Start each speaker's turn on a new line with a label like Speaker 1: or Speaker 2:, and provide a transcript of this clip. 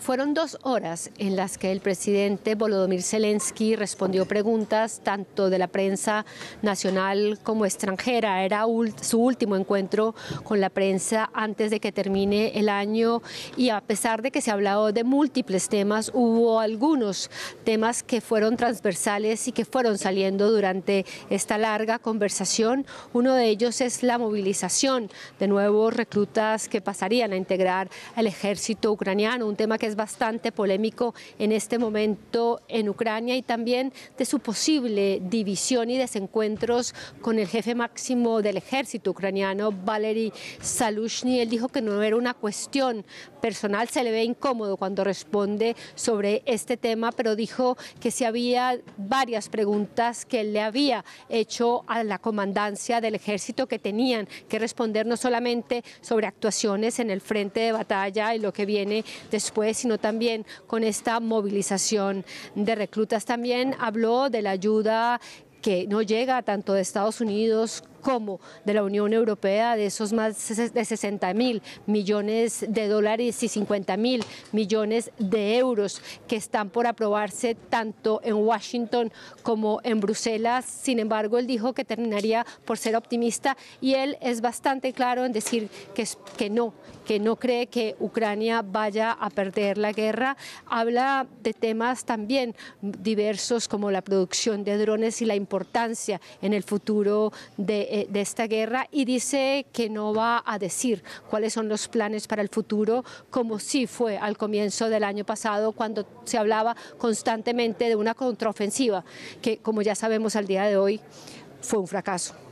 Speaker 1: Fueron dos horas en las que el presidente Volodymyr Zelensky respondió preguntas tanto de la prensa nacional como extranjera. Era su último encuentro con la prensa antes de que termine el año y a pesar de que se ha hablado de múltiples temas, hubo algunos temas que fueron transversales y que fueron saliendo durante esta larga conversación. Uno de ellos es la movilización de nuevos reclutas que pasarían a integrar al ejército ucraniano, un tema que bastante polémico en este momento en Ucrania y también de su posible división y desencuentros con el jefe máximo del ejército ucraniano, Valery Salushny. Él dijo que no era una cuestión personal, se le ve incómodo cuando responde sobre este tema, pero dijo que si había varias preguntas que le había hecho a la comandancia del ejército que tenían que responder no solamente sobre actuaciones en el frente de batalla y lo que viene después, sino también con esta movilización de reclutas. También habló de la ayuda que no llega tanto de Estados Unidos como de la Unión Europea, de esos más de 60 mil millones de dólares y 50 mil millones de euros que están por aprobarse tanto en Washington como en Bruselas. Sin embargo, él dijo que terminaría por ser optimista y él es bastante claro en decir que, que no, que no cree que Ucrania vaya a perder la guerra. Habla de temas también diversos como la producción de drones y la importancia en el futuro de eh, de, esta guerra y dice que no va a decir cuáles son los planes para el futuro, como sí fue al comienzo del año pasado cuando se hablaba constantemente de una contraofensiva, que como ya sabemos al día de hoy fue un fracaso.